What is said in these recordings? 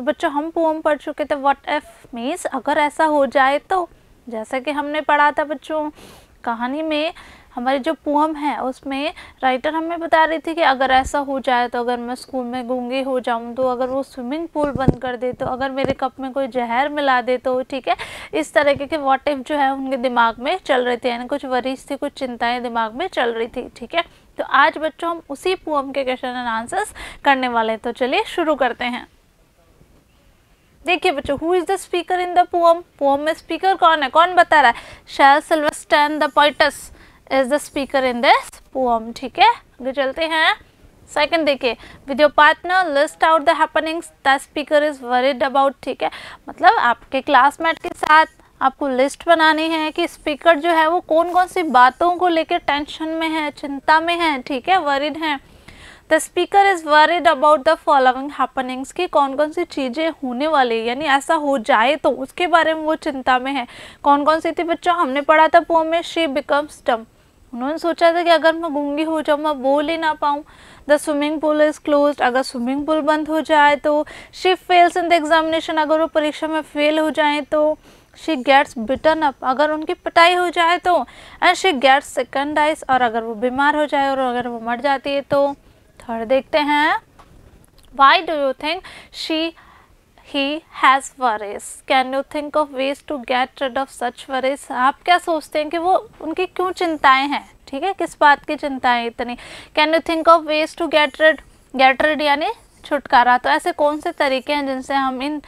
तो बच्चों हम पोम पढ़ चुके थे वट एफ मीन्स अगर ऐसा हो जाए तो जैसा कि हमने पढ़ा था बच्चों कहानी में हमारी जो पोम है उसमें राइटर हमें बता रही थी कि अगर ऐसा हो जाए तो अगर मैं स्कूल में गूंगी हो जाऊँ तो अगर वो स्विमिंग पूल बंद कर दे तो अगर मेरे कप में कोई जहर मिला दे तो ठीक है इस तरीके के वॉट इफ जो है उनके दिमाग में चल रहे थे यानी कुछ वरीज थी कुछ चिंताएँ दिमाग में चल रही थी ठीक है तो आज बच्चों हम उसी पोम के क्वेश्चन एंड आंसर्स करने वाले हैं तो चलिए शुरू करते हैं देखिए बच्चों who is the speaker in the poem poem में स्पीकर कौन है कौन बता रहा है Shel Silverstein the poetess is the speaker in this poem ठीक है आगे चलते हैं सेकंड देखिए with your partner list out the happenings the speaker is worried about ठीक है मतलब आपके क्लासमेट के साथ आपको लिस्ट बनानी है कि स्पीकर जो है वो कौन कौन सी बातों को लेकर टेंशन में है चिंता में है ठीक है वरिड हैं the speaker is worried about the following happenings कि कौन कौन सी चीज़ें होने वाली यानी ऐसा हो जाए तो उसके बारे में वो चिंता में है कौन कौन सी थी बच्चों हमने पढ़ा था पोम में शी बिकम्स डम उन्होंने सोचा था कि अगर मैं गूंगी हो जाऊँ मैं बोल ही ना पाऊँ the swimming pool is close अगर स्विमिंग पूल बंद हो जाए तो she fails in the examination अगर वो परीक्षा में फेल हो जाए तो शी गेट्स बिटन अप अगर उनकी पिटाई हो जाए तो and she gets second ice और अगर वो बीमार हो जाए और अगर वो मर जाती है तो थर्ड देखते हैं why do you think she he has worries can you think of ways to get rid of such worries आप क्या सोचते हैं कि वो उनकी क्यों चिंताएं हैं ठीक है किस बात की चिंताएं इतनी can you think of ways to get rid get rid यानी छुटकारा तो ऐसे कौन से तरीके हैं जिनसे हम इन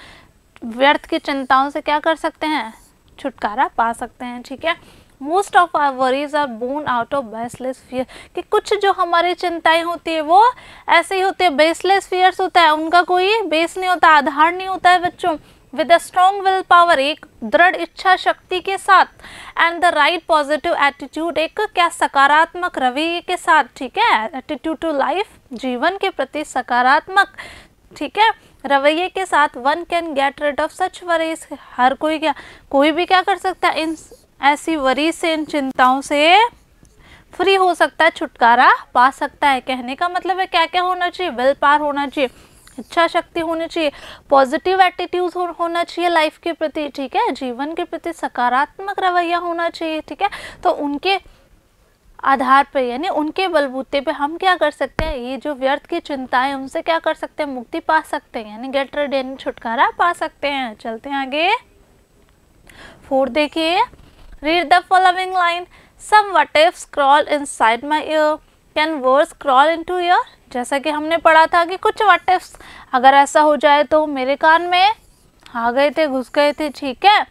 व्यर्थ की चिंताओं से क्या कर सकते हैं छुटकारा पा सकते हैं ठीक है most of our worries are born out of baseless fear कि कुछ जो हमारी चिंताएं होती है वो ऐसे ही होते हैं बेसलेस फियर्स होता है उनका कोई बेस नहीं होता आधार नहीं होता है बच्चों with a strong will power एक दृढ़ इच्छा शक्ति के साथ and the right positive attitude एक क्या सकारात्मक रवैये के साथ ठीक है एटीट्यूड टू लाइफ जीवन के प्रति सकारात्मक ठीक है रवैये के साथ one can get rid of such worries हर कोई क्या कोई भी क्या कर सकता है इन ऐसी वरी से इन चिंताओं से फ्री हो सकता है छुटकारा पा सकता है कहने का मतलब है क्या क्या होना चाहिए विल पार होना चाहिए इच्छा शक्ति होनी चाहिए पॉजिटिव एटीट्यूड हो, होना चाहिए लाइफ के प्रति ठीक है जीवन के प्रति सकारात्मक रवैया होना चाहिए ठीक है तो उनके आधार पर यानी उनके बलबूते पे हम क्या कर सकते हैं ये जो व्यर्थ की चिंताएं उनसे क्या कर सकते हैं मुक्ति पा सकते हैं यानी गेट डेन छुटकारा पा सकते हैं चलते हैं आगे फोर देखिए Read the following line. Some what ifs crawl inside my ear. Can words crawl into ear? जैसा कि हमने पढ़ा था कि कुछ what ifs अगर ऐसा हो जाए तो मेरे कान में आ गए थे घुस गए थे ठीक है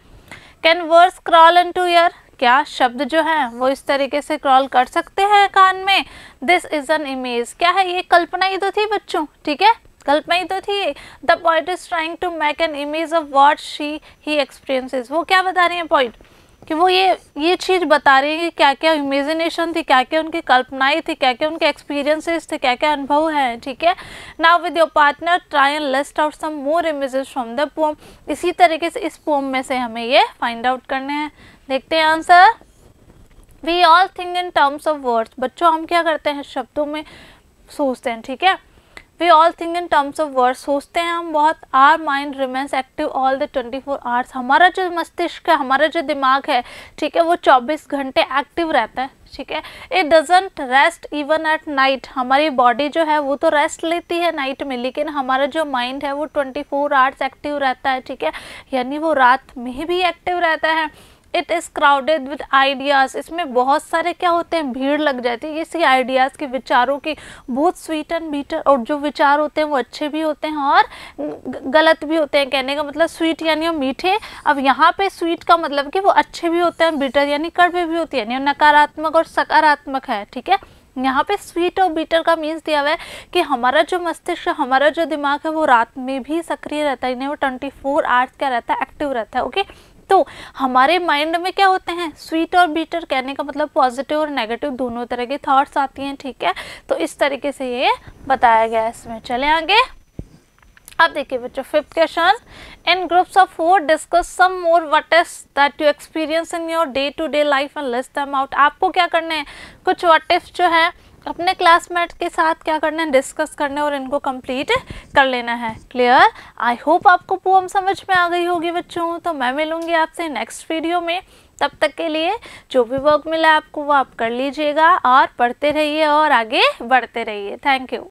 can worms crawl into ear क्या शब्द जो है वो इस तरीके से क्रॉल कर सकते हैं कान में दिस इज एन इमेज क्या है ये कल्पना ही तो थी बच्चों ठीक है कल्पना ही तो थी the poet is trying to make an image of what she he experiences वो क्या बता रही है पॉइंट कि वो ये ये चीज़ बता रही है कि क्या क्या इमेजिनेशन थी क्या क्या उनकी कल्पनाएं थी क्या क्या उनके एक्सपीरियंसेस थे क्या क्या अनुभव हैं ठीक है now with your partner try and list out some more images from the poem इसी तरीके से इस पोम में से हमें ये फाइंड आउट करने हैं देखते हैं answer we all think in terms of words बच्चों हम क्या करते हैं शब्दों में सोचते हैं ठीक है we all think in terms of word सोचते हैं हम बहुत our mind remains active all the 24 four hours हमारा जो मस्तिष्क है हमारा जो दिमाग है ठीक है वो 24 घंटे एक्टिव रहता है ठीक है it doesn't rest even at night हमारी बॉडी जो है वो तो रेस्ट लेती है नाइट में लेकिन हमारा जो माइंड है वो 24 फोर आवर्स एक्टिव रहता है ठीक है यानी वो रात में भी एक्टिव रहता है it is crowded with ideas इसमें बहुत सारे क्या होते हैं भीड़ लग जाती है इसी आइडियाज़ के विचारों की बहुत स्वीट एंड बीटर और जो विचार होते हैं वो अच्छे भी होते हैं और गलत भी होते हैं कहने का मतलब स्वीट यानी वो मीठे अब यहाँ पे स्वीट का मतलब कि वो अच्छे भी होते हैं बीटर यानी कड़वे भी होते हैं यानी नकारात्मक और सकारात्मक है ठीक है यहाँ पे स्वीट और बीटर का मीन्स दिया हुआ है कि हमारा जो मस्तिष्क हमारा जो दिमाग है वो रात में भी सक्रिय रहता है यानी वो ट्वेंटी फोर आवर्स क्या रहता है एक्टिव रहता है ओके तो हमारे माइंड में क्या होते हैं स्वीट और बीटर कहने का मतलब पॉजिटिव और नेगेटिव दोनों तरह के थाट्स आती हैं ठीक है तो इस तरीके से ये बताया गया है इसमें चले आगे आप देखिए बच्चों fifth question in groups of four discuss some more what is that you experience in your day to day life and list them out आपको क्या करना है कुछ व्हाट इफ जो है अपने क्लासमेट के साथ क्या करना है डिस्कस करने और इनको कंप्लीट कर लेना है क्लियर आई होप आपको पोम समझ में आ गई होगी बच्चों तो मैं मिलूँगी आपसे नेक्स्ट वीडियो में तब तक के लिए जो भी वर्क मिला आपको वो आप कर लीजिएगा और पढ़ते रहिए और आगे बढ़ते रहिए थैंक यू